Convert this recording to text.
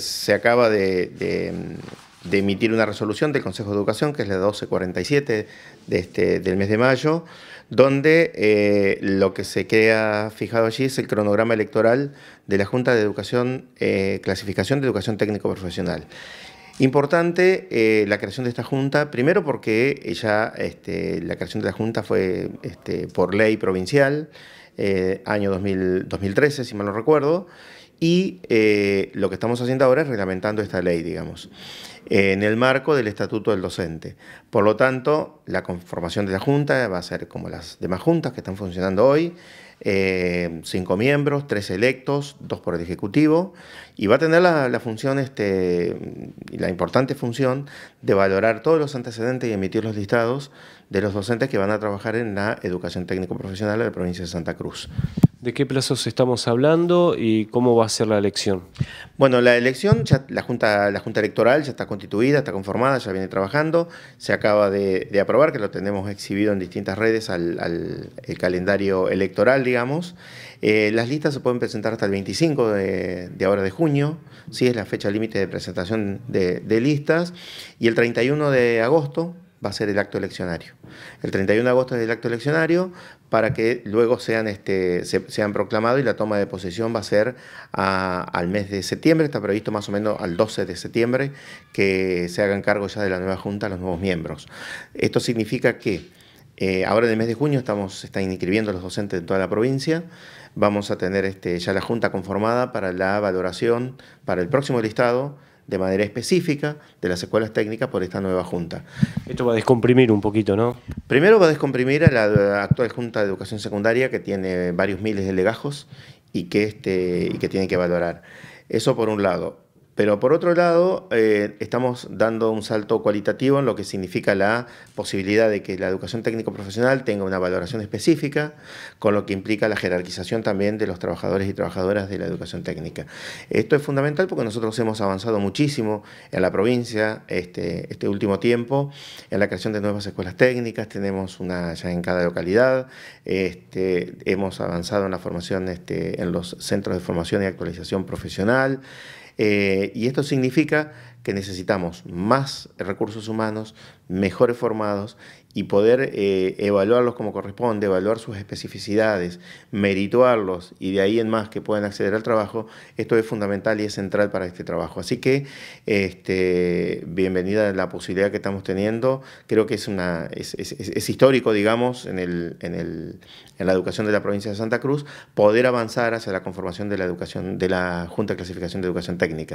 Se acaba de, emitir una resolución del Consejo de Educación, que es la 1247 este, del mes de mayo, donde eh, lo que se queda fijado allí es el cronograma electoral de la Junta de Educación, eh, Clasificación de Educación Técnico Profesional. Importante eh, la creación de esta junta, primero porque ella, este, la creación de la junta fue este, por ley provincial, año 2013, si mal no recuerdo, y eh, lo que estamos haciendo ahora es reglamentando esta ley, digamos en el marco del Estatuto del Docente. Por lo tanto, la conformación de la Junta va a ser como las demás juntas que están funcionando hoy, eh, cinco miembros, tres electos, dos por el Ejecutivo, y va a tener la, función, este, la importante función de valorar todos los antecedentes y emitir los listados de los docentes que van a trabajar en la educación técnico-profesional de la provincia de Santa Cruz. ¿De qué plazos estamos hablando y cómo va a ser la elección? Bueno, la elección, la, junta, la Junta Electoral ya está constituida, está conformada, ya viene trabajando. Se acaba de, aprobar, que lo tenemos exhibido en distintas redes, al, calendario electoral, digamos. Eh, las listas se pueden presentar hasta el 25 de, ahora de junio, sí, es la fecha límite de presentación de listas. Y el 31 de agosto va a ser el acto eleccionario. El 31 de agosto es el acto eleccionario para que luego sean, este, sean proclamados y la toma de posesión va a ser al mes de septiembre, está previsto más o menos al 12 de septiembre que se hagan cargo ya de la nueva Junta los nuevos miembros. Esto significa que eh, ahora en el mes de junio estamos, están inscribiendo los docentes de toda la provincia. Vamos a tener este, ya la junta conformada para la valoración para el próximo listado de manera específica de las escuelas técnicas por esta nueva Junta. Esto va a descomprimir un poquito, ¿no? Primero va a descomprimir a la actual Junta de Educación Secundaria que tiene varios miles de legajos y que, este, y que tiene que valorar. Eso por un lado. Pero por otro lado, eh, estamos dando un salto cualitativo en lo que significa la posibilidad de que la educación técnico-profesional tenga una valoración específica, con lo que implica la jerarquización también de los trabajadores y trabajadoras de la educación técnica. Esto es fundamental porque nosotros hemos avanzado muchísimo en la provincia este, este último tiempo, en la creación de nuevas escuelas técnicas, tenemos una ya en cada localidad, este, hemos avanzado en la formación este, en los centros de formación y actualización profesional, eh, y esto significa que necesitamos más recursos humanos, mejores formados y poder eh, evaluarlos como corresponde, evaluar sus especificidades, merituarlos y de ahí en más que puedan acceder al trabajo, esto es fundamental y es central para este trabajo. Así que este, bienvenida a la posibilidad que estamos teniendo. Creo que es, una, es, histórico, digamos, en, el, en, el, en la educación de la provincia de Santa Cruz, poder avanzar hacia la conformación de la educación, de la Junta de Clasificación de Educación Técnica,